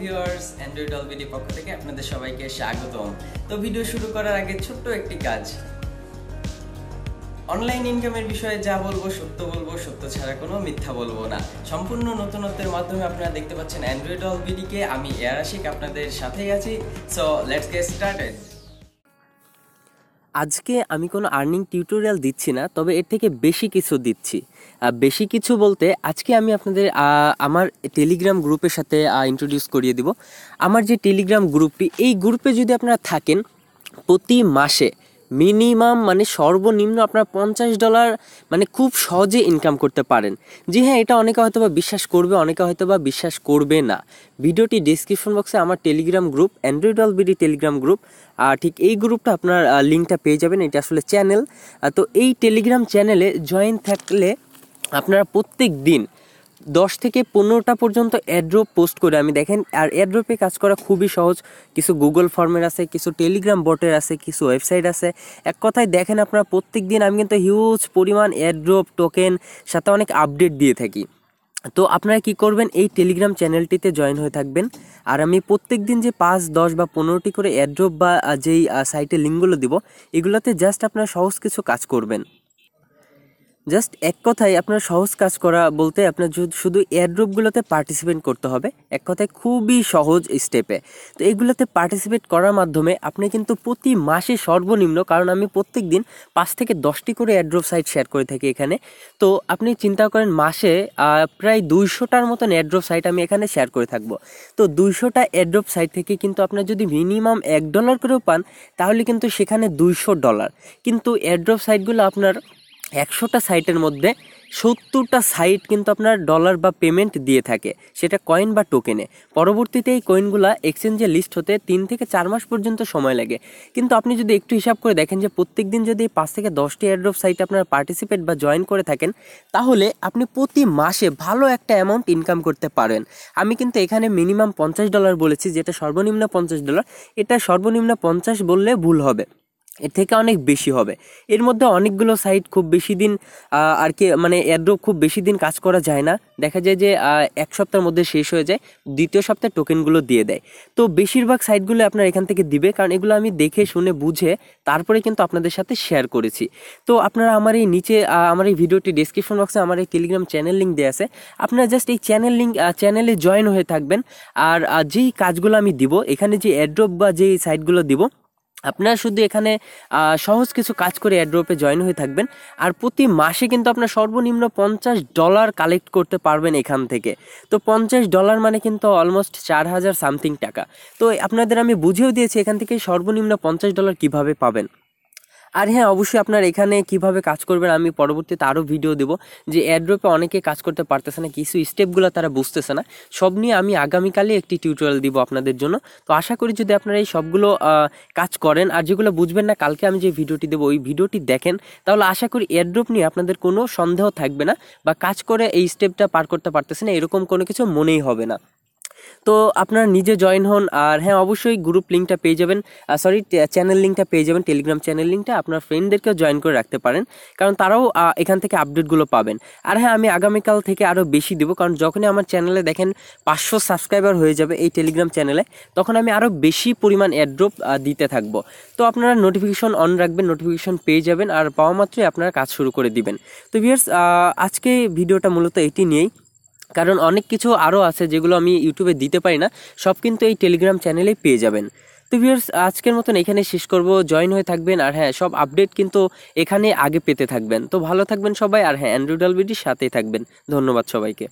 viewers Android অলবিডি পক্ষ থেকে আপনাদের সবাইকে স্বাগতম তো ভিডিও শুরু করার আগে ছোট্ট একটি কাজ অনলাইন ইনকামের বিষয়ে যা বলবো সত্য বলবো সত্য ছাড়া কোনো মিথ্যা বলবো না সম্পূর্ণ নতুনত্বের মাধ্যমে আপনারা দেখতে পাচ্ছেন অ্যান্ড্রয়েড অলবিডিকে আমি এয়ারাশিক আপনাদের সাথেই আছি সো লেটস গেট স্টার্টেড আজকে আমি কোনো আর্নিং টিউটোরিয়াল দিচ্ছি না তবে এর থেকে বেশি কিছু দিচ্ছি বেশি কিছু বলতে আজকে আমি আপনাদের আমার টেলিগ্রাম গ্রুপের সাথে ইন্ট্রোডিউস করিয়ে দিব আমার যে টেলিগ্রাম গ্রুপটি এই গ্রুপে যদি আপনারা থাকেন প্রতি মাসে মিনিমাম মানে সর্বনিম্ন আপনার পঞ্চাশ ডলার মানে খুব সহজে ইনকাম করতে পারেন জি হ্যাঁ এটা অনেকে হয়তো বা বিশ্বাস করবে অনেকে হয়তো বা বিশ্বাস করবে না ভিডিওটি ডিসক্রিপশন বক্সে আমার Telegram group Android all BD Telegram group আর ঠিক এই গ্রুপটা আপনার লিঙ্কটা পেয়ে যাবেন এটা আসলে চ্যানেল তো এই টেলিগ্রাম চ্যানেলে জয়েন থাকলে আপনারা প্রত্যেক দিন দশ থেকে পনেরোটা পর্যন্ত অ্যাড্রপ পোস্ট করে আমি দেখেন আর অ্যাড্রপে কাজ করা খুবই সহজ কিছু গুগল ফর্মের আছে কিছু টেলিগ্রাম বটের আছে কিছু ওয়েবসাইট আছে এক কথায় দেখেন আপনারা প্রত্যেক দিন আমি কিন্তু হিউজ পরিমাণ অ্যাড্রপ টোকেন সাথে অনেক আপডেট দিয়ে থাকি তো আপনারা কি করবেন এই টেলিগ্রাম চ্যানেলটিতে জয়েন হয়ে থাকবেন আর আমি প্রত্যেক দিন যে পাঁচ দশ বা পনেরোটি করে অ্যাড্রপ বা যেই সাইটে লিঙ্কগুলো দিব এগুলোতে জাস্ট আপনারা সহজ কিছু কাজ করবেন জাস্ট এক কথায় আপনার সহজ কাজ করা বলতে আপনার শুধু এয়ারড্রপগুলোতে পার্টিসিপেট করতে হবে এক কথায় খুবই সহজ স্টেপে তো এগুলোতে পার্টিসিপেট করার মাধ্যমে আপনি কিন্তু প্রতি মাসে সর্বনিম্ন কারণ আমি প্রত্যেক দিন পাঁচ থেকে দশটি করে এয়ারড্রপ সাইট শেয়ার করে থাকি এখানে তো আপনি চিন্তা করেন মাসে প্রায় দুইশোটার মতন এয়ারড্রপ সাইট আমি এখানে শেয়ার করে থাকবো তো দুইশোটা এয়ারড্রপ সাইট থেকে কিন্তু আপনার যদি মিনিমাম এক ডলার করেও পান তাহলে কিন্তু সেখানে দুইশো ডলার কিন্তু এয়ারড্রপ সাইটগুলো আপনার একশোটা সাইটের মধ্যে সত্তরটা সাইট কিন্তু আপনার ডলার বা পেমেন্ট দিয়ে থাকে সেটা কয়েন বা টোকেনে পরবর্তীতে এই কয়েনগুলো এক্সচেঞ্জে লিস্ট হতে তিন থেকে চার মাস পর্যন্ত সময় লাগে কিন্তু আপনি যদি একটু হিসাব করে দেখেন যে প্রত্যেক দিন যদি পাঁচ থেকে দশটি এয়ারড্রপ সাইটে আপনারা পার্টিসিপেট বা জয়েন করে থাকেন তাহলে আপনি প্রতি মাসে ভালো একটা অ্যামাউন্ট ইনকাম করতে পারেন আমি কিন্তু এখানে মিনিমাম পঞ্চাশ ডলার বলেছি যেটা সর্বনিম্ন পঞ্চাশ ডলার এটা সর্বনিম্ন পঞ্চাশ বললে ভুল হবে এর থেকে অনেক বেশি হবে এর মধ্যে অনেকগুলো সাইট খুব বেশি দিন আর কি মানে অ্যাড্রপ খুব বেশি দিন কাজ করা যায় না দেখা যায় যে এক সপ্তাহের মধ্যে শেষ হয়ে যায় দ্বিতীয় সপ্তাহে টোকেনগুলো দিয়ে দেয় তো বেশিরভাগ সাইটগুলো আপনার এখান থেকে দিবে কারণ এগুলো আমি দেখে শুনে বুঝে তারপরে কিন্তু আপনাদের সাথে শেয়ার করেছি তো আপনারা আমার এই নিচে আমার এই ভিডিওটি ডিসক্রিপশন বক্সে আমার এই টেলিগ্রাম চ্যানেল লিঙ্ক দেওয়া আছে আপনারা জাস্ট এই চ্যানেল লিঙ্ক চ্যানেলে জয়েন হয়ে থাকবেন আর যেই কাজগুলো আমি দিব এখানে যে অ্যাড্রপ বা যেই সাইটগুলো দিব আপনারা শুধু এখানে সহজ কিছু কাজ করে অ্যাড্রোপে জয়েন হয়ে থাকবেন আর প্রতি মাসে কিন্তু আপনার সর্বনিম্ন পঞ্চাশ ডলার কালেক্ট করতে পারবেন এখান থেকে তো পঞ্চাশ ডলার মানে কিন্তু অলমোস্ট চার হাজার সামথিং টাকা তো আপনাদের আমি বুঝেও দিয়েছি এখান থেকে সর্বনিম্ন পঞ্চাশ ডলার কিভাবে পাবেন আর হ্যাঁ অবশ্যই আপনার এখানে কিভাবে কাজ করবেন আমি পরবর্তীতে আরও ভিডিও দেব যে অ্যাড্রপে অনেকে কাজ করতে পারতেছে না কিছু স্টেপগুলো তারা বুঝতেছে না সব নিয়ে আমি আগামীকালে একটি টিউটোরিয়াল দিব আপনাদের জন্য তো আশা করি যদি আপনারা এই সবগুলো কাজ করেন আর যেগুলো বুঝবেন না কালকে আমি যে ভিডিওটি দেবো ওই ভিডিওটি দেখেন তাহলে আশা করি এয়ারড্রপ নিয়ে আপনাদের কোনো সন্দেহ থাকবে না বা কাজ করে এই স্টেপটা পার করতে পারতেছে না এরকম কোনো কিছু মনেই হবে না তো আপনারা নিজে জয়েন হন আর হ্যাঁ অবশ্যই গ্রুপ লিঙ্কটা পেয়ে যাবেন সরি চ্যানেল লিঙ্কটা পেয়ে যাবেন টেলিগ্রাম চ্যানেল লিঙ্কটা আপনার ফ্রেন্ডদেরকেও জয়েন করে রাখতে পারেন কারণ তারাও এখান থেকে আপডেটগুলো পাবেন আর হ্যাঁ আমি আগামীকাল থেকে আরও বেশি দেব কারণ যখনই আমার চ্যানেলে দেখেন পাঁচশো সাবস্ক্রাইবার হয়ে যাবে এই টেলিগ্রাম চ্যানেলে তখন আমি আরও বেশি পরিমাণ অ্যাড্রপ দিতে থাকবো তো আপনারা নোটিফিকেশন অন রাখবেন নোটিফিকেশন পেয়ে যাবেন আর পাওয়া মাত্রই আপনারা কাজ শুরু করে দিবেন তো ভিয়ার্স আজকে ভিডিওটা মূলত এটি নিয়েই কারণ অনেক কিছু আরও আছে যেগুলো আমি ইউটিউবে দিতে পারি না সব কিন্তু এই টেলিগ্রাম চ্যানেলেই পেয়ে যাবেন তো ভিউর্স আজকের মতন এখানে শেষ করব জয়েন হয়ে থাকবেন আর হ্যাঁ সব আপডেট কিন্তু এখানে আগে পেতে থাকবেন তো ভালো থাকবেন সবাই আর হ্যাঁ অ্যান্ড্রয়েড অলবিডির সাথেই থাকবেন ধন্যবাদ সবাইকে